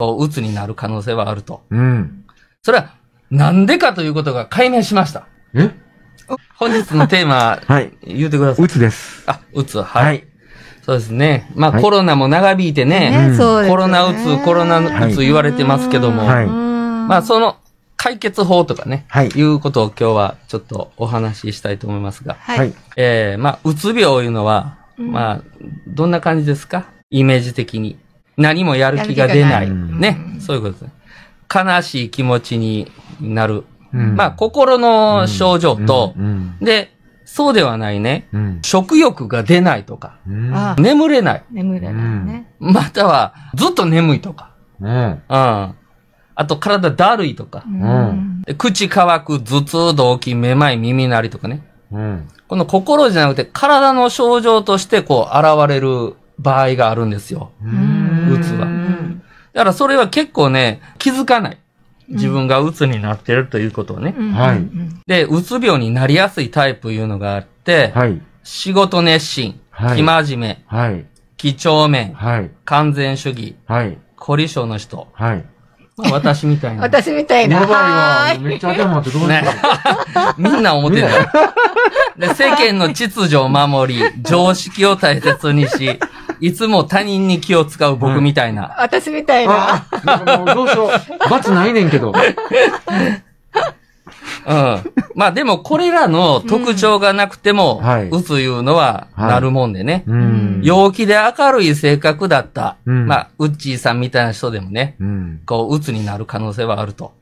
うつになる可能性はあると。うん。それは、なんでかということが解明しました。え本日のテーマ、はい。言うてください。うつです。あ、うつ、はい。はい、そうですね。まあ、はい、コロナも長引いてね、ねコロナうつ、コロナうつ言われてますけども、はい、まあ、その解決法とかね、はい、いうことを今日はちょっとお話ししたいと思いますが、はい。えー、まあ、うつ病いうのは、まあ、どんな感じですかイメージ的に。何もやる気が出ない。ね。そういうことですね。悲しい気持ちになる。うん、まあ、心の症状と、うんうん、で、そうではないね、食欲が出ないとか、眠れない。眠れないね。または、ずっと眠いとか。うん。あと、体だるいとか。口乾く、頭痛、動悸、めまい、耳鳴りとかね。この心じゃなくて、体の症状として、こう、現れる場合があるんですよ。うんつは。だからそれは結構ね、気づかない。自分が鬱になってるということをね。はい。で、うつ病になりやすいタイプいうのがあって、はい。仕事熱心、はい。生真面目、はい。几帳面、はい。完全主義、はい。凝り性の人、はい。まあ、私みたいな。私みたいな。やばいわ。めっちゃ頭ってどうですね。みんな思ってた。で、世間の秩序を守り、常識を大切にし、いつも他人に気を使う僕みたいな。私みたいな。どうしよう。罰ないねんけど。うん。まあでもこれらの特徴がなくても、うつ、ん、いうのはなるもんでね、はいはいうん。陽気で明るい性格だった、うん、まあ、ウッチーさんみたいな人でもね、うん、こう、うつになる可能性はあると。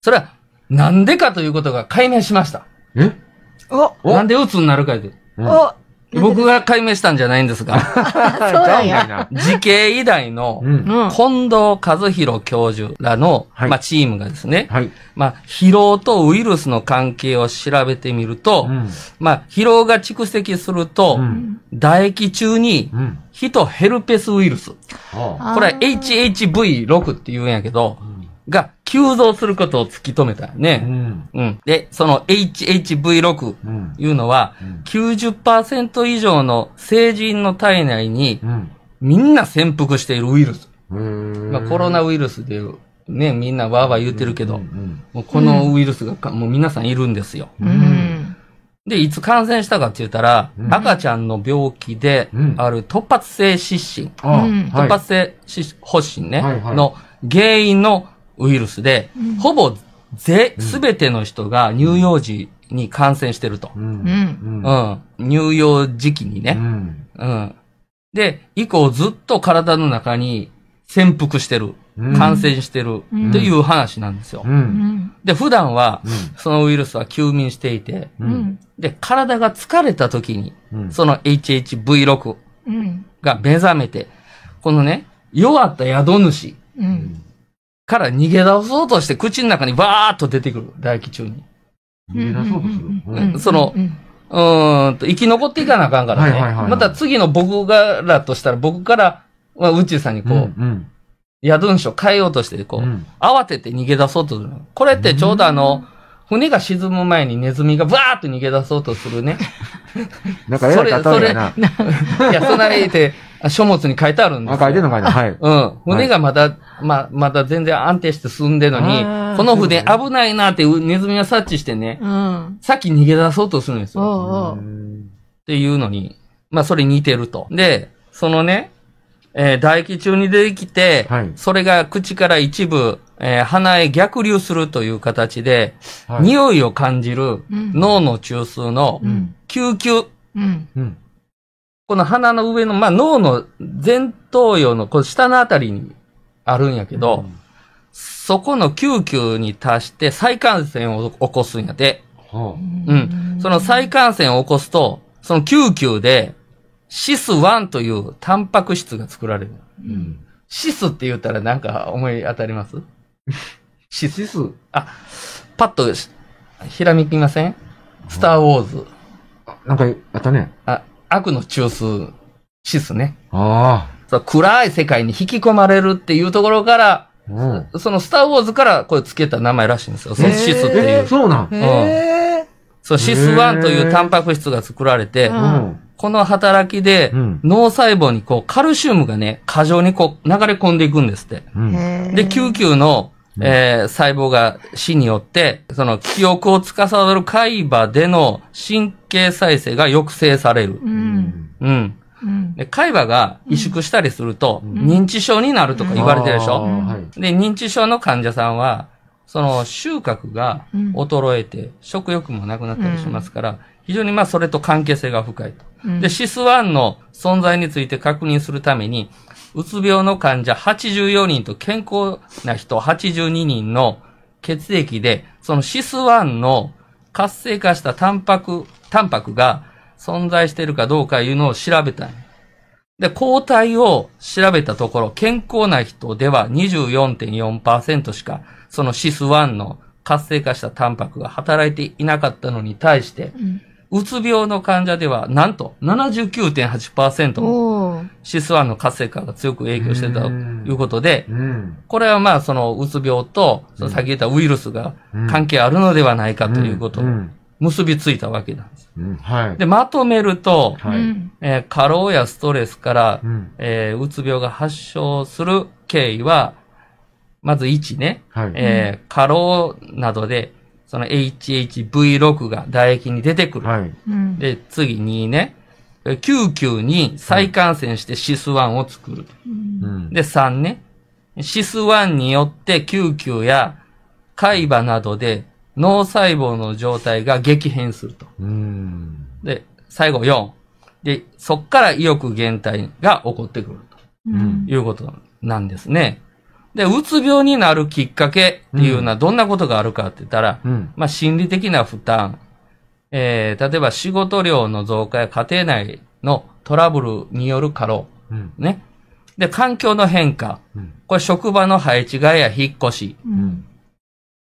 それは、なんでかということが解明しました。えおなんでうつになるかという。お僕が解明したんじゃないんですが、そうなん時系以来の近藤和弘教授らの、まあ、チームがですね、はい、まあ、疲労とウイルスの関係を調べてみると、うん、まあ、疲労が蓄積すると、うん、唾液中に、ヒトヘルペスウイルス。うん、これは HHV6 って言うんやけど、が急増することを突き止めたよね。うん。うん、で、その HHV6 いうのは、90%以上の成人の体内に、みんな潜伏しているウイルス。まあ、コロナウイルスでいうね、みんなわーわー言ってるけど、うんうん、もうこのウイルスが、もう皆さんいるんですよ、うん。で、いつ感染したかって言ったら、うん、赤ちゃんの病気である突発性失神、突発性発疹ね、はい、の原因のウイルスで、うん、ほぼぜ、すべての人が乳幼児に感染してると。うん。うん。乳幼時期にね。うん。で、以降ずっと体の中に潜伏してる。感染してる、うん、という話なんですよ。うん、で、普段は、そのウイルスは休眠していて、うん、で、体が疲れた時に、その HHV6 が目覚めて、このね、弱った宿主から逃げ出そうとして、口の中にバーッと出てくる、唾液中に。逃げ出そうとする、うんうんうん、その、うんと、生き残っていかなあかんからね。はいはいはいはい、また次の僕がらとしたら、僕から、まあ、宇宙さんにこう、うんうん、宿ん書変えようとして、こう、うん、慌てて逃げ出そうとする。これってちょうどあの、船が沈む前にネズミがバーッと逃げ出そうとするね。なんかえらいそれ、な。いや、そないで、書物に書いてあるんですよ。あ、書いてるの書いてはい。うん。船がまだ、ま、まだ全然安定して進んでるのに、この船危ないなってネズミが察知してね、うん、さっき逃げ出そうとするんですよ。おうおうっていうのに、まあ、それ似てると。で、そのね、えー、唾液中に出てきて、はい、それが口から一部、えー、鼻へ逆流するという形で、はい、匂いを感じる脳の中枢の救急、うんうん、この鼻の上の、まあ、脳の前頭葉のこの下のあたりにあるんやけど、うん、そこの救急に達して再感染を起こすんやで。はあ、うん。その再感染を起こすと、その救急で、シス1というタンパク質が作られる。うん、シスって言ったらなんか思い当たりますシス。シス。あ、パッとひらめきませんスターウォーズ。あ、なんかあったね。あ、悪の中枢、シスね。ああ。暗い世界に引き込まれるっていうところから、うん、そのスターウォーズからこれ付けた名前らしいんですよ。そのシスっていう。えー、そうなん。うんそう、シス1というタンパク質が作られて、この働きで、脳細胞にこう、カルシウムがね、過剰にこう、流れ込んでいくんですって。で、救急の、えー、細胞が死によって、その記憶を司る海馬での神経再生が抑制される。うん。うん。うん、で海馬が萎縮したりすると、認知症になるとか言われてるでしょ、うん、で、認知症の患者さんは、その収穫が衰えて、食欲もなくなったりしますから、非常にまあそれと関係性が深いと。で、シスワンの存在について確認するために、うつ病の患者84人と健康な人82人の血液で、そのシスワンの活性化したタンパク、タンパクが存在しているかどうかいうのを調べたんで、抗体を調べたところ、健康な人では24.4%しか、そのシス1の活性化したタンパクが働いていなかったのに対して、うん、うつ病の患者では、なんと79.8%もシス1の活性化が強く影響してたということで、これはまあ、そのうつ病と、その先言ったウイルスが関係あるのではないかということ結びついたわけなんです。うんはい、で、まとめると、はいえー、過労やストレスから、うん、えー、うつ病が発症する経緯は、まず1ね、はいえー、過労などで、その HHV6 が唾液に出てくる。はい、で、次にね、救急に再感染してシス1を作る。で、3ね、シス1によって救急や海馬などで脳細胞の状態が激変すると。で、最後4。で、そっから意欲減退が起こってくるということなんですね。で、うつ病になるきっかけっていうのはどんなことがあるかって言ったら、うん、まあ心理的な負担、えー、例えば仕事量の増加や家庭内のトラブルによる過労、うん、ね。で、環境の変化、うん、これ職場の配置替えや引っ越し、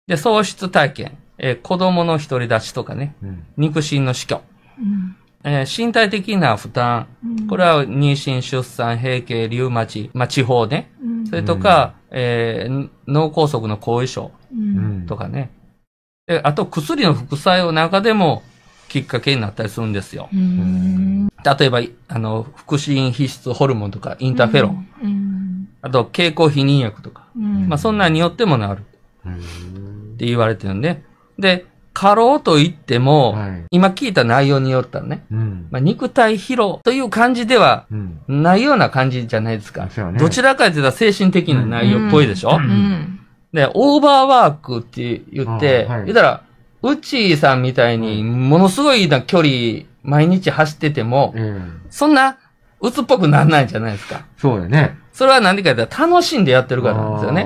で、喪失体験、えー、子供の独り立ちとかね、うん、肉親の死去、うんえー、身体的な負担、うん、これは妊娠、出産、閉経、リウマチ、まあ、地方ね、それとか、えー、脳梗塞の後遺症とかね、であと薬の副作用なんかでもきっかけになったりするんですよ。例えば、あの、腹心皮質ホルモンとかインターフェロン、あと、経口避妊薬とか、まあ、そんなによってもなる。って言われてるんで、で、過労と言っても、はい、今聞いた内容によったらね、うん、まあ、肉体疲労という感じではないような感じじゃないですか。うん、どちらかというと精神的な内容っぽいでしょ、うん、で、オーバーワークって言って、はい、言ったら、うちさんみたいにものすごいな距離毎日走ってても、そんな鬱っぽくならないじゃないですか。そうだね。それは何でか言ったら楽しんでやってるからなんですよね。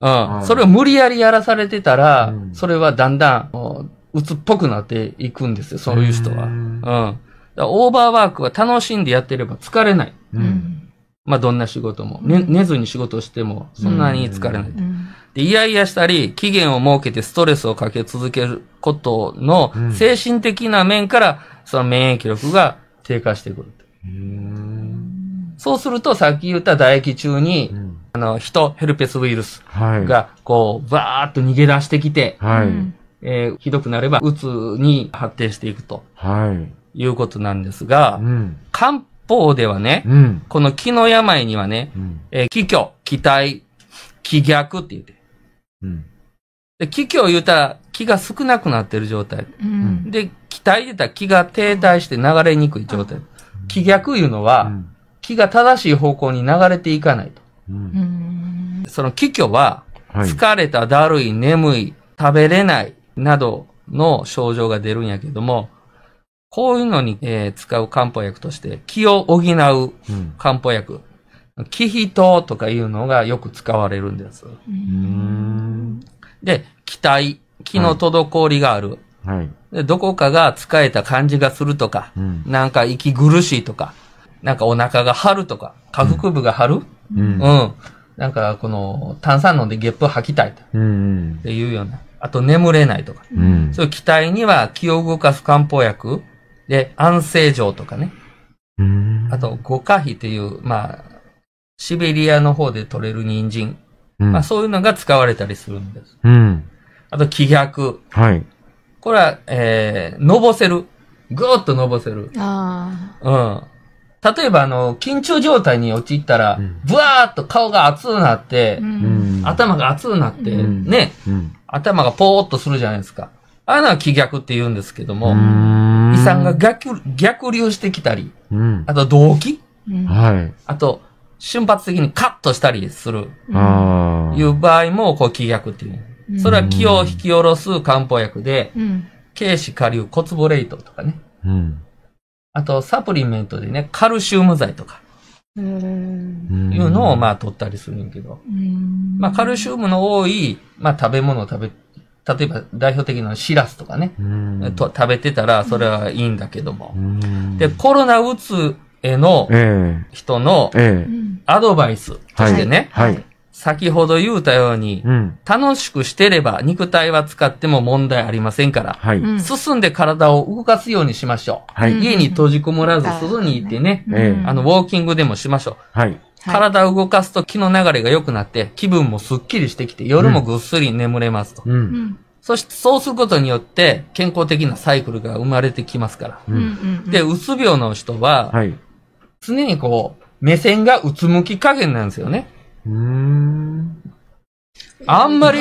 うん、それを無理やりやらされてたら、うん、それはだんだん、鬱っぽくなっていくんですよ、そういう人は。うん。オーバーワークは楽しんでやってれば疲れない。うん。まあ、どんな仕事も。ね、寝ずに仕事しても、そんなに疲れない。で、イヤイヤしたり、期限を設けてストレスをかけ続けることの、精神的な面から、その免疫力が低下してくる。そうすると、さっき言った唾液中に、あの、人、ヘルペスウイルスが、こう、バーっと逃げ出してきて、はい、えー、ひどくなれば、うつに発展していくと、はい、いうことなんですが、うん、漢方ではね、うん、この気の病にはね、うん、えー、気虚、気体、気逆って言って、うん、で気虚を言うたら気が少なくなってる状態。うん、で、気体でたら気が停滞して流れにくい状態。気逆いうのは、気が正しい方向に流れていかないと。その気虚は、疲れた、だるい、眠い、食べれない、などの症状が出るんやけども、こういうのに、えー、使う漢方薬として、気を補う漢方薬、うん、気比糖とかいうのがよく使われるんです。で、気体、気の滞りがある。はい、でどこかが疲れた感じがするとか、うん、なんか息苦しいとか、なんかお腹が張るとか、下腹部が張る、うんうん。うん。なんか、この、炭酸飲んでゲップ吐きたいと。うん。っていうような。あと、眠れないとか。うん。そういう気体には気を動かす漢方薬。で、安静錠とかね。うん。あと、五花皮っていう、まあ、シベリアの方で取れる人参。うん、まあ、そういうのが使われたりするんです。うん。あと、気逆。はい。これは、えー、のぼせる。ぐーっとのぼせる。ああ。うん。例えばあの、緊張状態に陥ったら、ブワーっと顔が熱くなって、頭が熱くなって、ね、頭がポーっとするじゃないですか。ああいうのは気逆って言うんですけども、胃酸が逆逆流してきたり、あと動機、あと、瞬発的にカットしたりする、いう場合も、こう、気逆っていう。それは気を引き下ろす漢方薬で、軽視下流骨ボレイトとかね。あと、サプリメントでね、カルシウム剤とか、いうのをまあ取ったりするんけど、まあカルシウムの多い、まあ食べ物を食べ、例えば代表的なシラスとかね、と食べてたらそれはいいんだけども。で、コロナうつへの人のアドバイスとしてね、はい先ほど言うたように、うん、楽しくしてれば肉体は使っても問題ありませんから、はい、進んで体を動かすようにしましょう。はい、家に閉じこもらず外に行ってね、あの、ウォーキングでもしましょう。はい、体を動かすと気の流れが良くなって、気分もスッキリしてきて、夜もぐっすり眠れますと。うんそして、そうすることによって、健康的なサイクルが生まれてきますから。うん、で、うつ病の人は、常にこう、目線がうつむき加減なんですよね。あんまり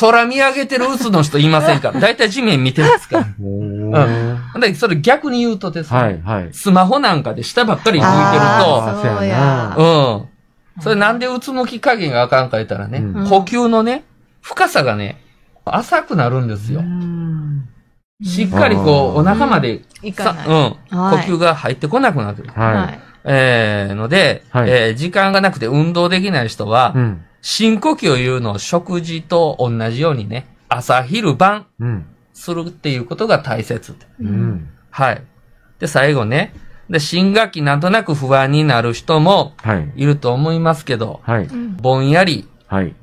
空見上げてるつの人いませんから。だいたい地面見てますから。うん。で、それ逆に言うとですね。はいはい。スマホなんかで下ばっかり向いてると。そうやん。それなんでうつむき加減があかんか言ったらね、うん、呼吸のね、深さがね、浅くなるんですよ。しっかりこう、お腹まで、うん、呼吸が入ってこなくなってる。はい。えー、ので、はい、えー、時間がなくて運動できない人は、うん、深呼吸を言うのを食事と同じようにね、朝昼晩、するっていうことが大切、うん。はい。で、最後ね、で、新学期なんとなく不安になる人もいると思いますけど、はい、ぼんやり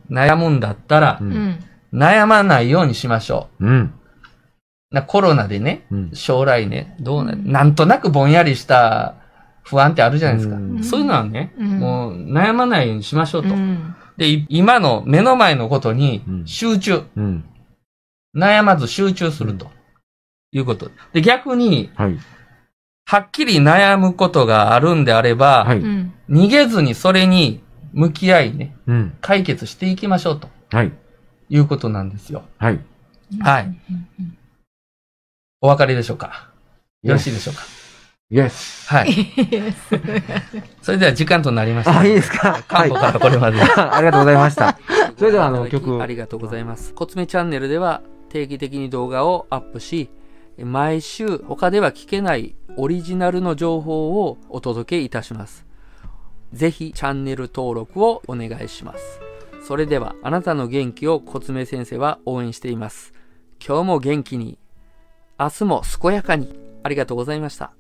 悩むんだったら、悩まないようにしましょう。うんなコロナでね、将来ね、どうな、なんとなくぼんやりした不安ってあるじゃないですか。うそういうのはね、うん、もう悩まないようにしましょうと。うん、で、今の目の前のことに集中。悩まず集中するということ。で、逆に、はい、はっきり悩むことがあるんであれば、はい、逃げずにそれに向き合いね、解決していきましょうと。はい。いうことなんですよ。はい。はい。お分かりでしょうかよろしいでしょうか Yes. はい。それでは時間となりました。あ、いいですか。韓国からこれまで。ありがとうございました。それではあの曲。ありがとうございます。コツメチャンネルでは定期的に動画をアップし、毎週他では聞けないオリジナルの情報をお届けいたします。ぜひチャンネル登録をお願いします。それではあなたの元気をコツメ先生は応援しています。今日も元気に、明日も健やかに、ありがとうございました。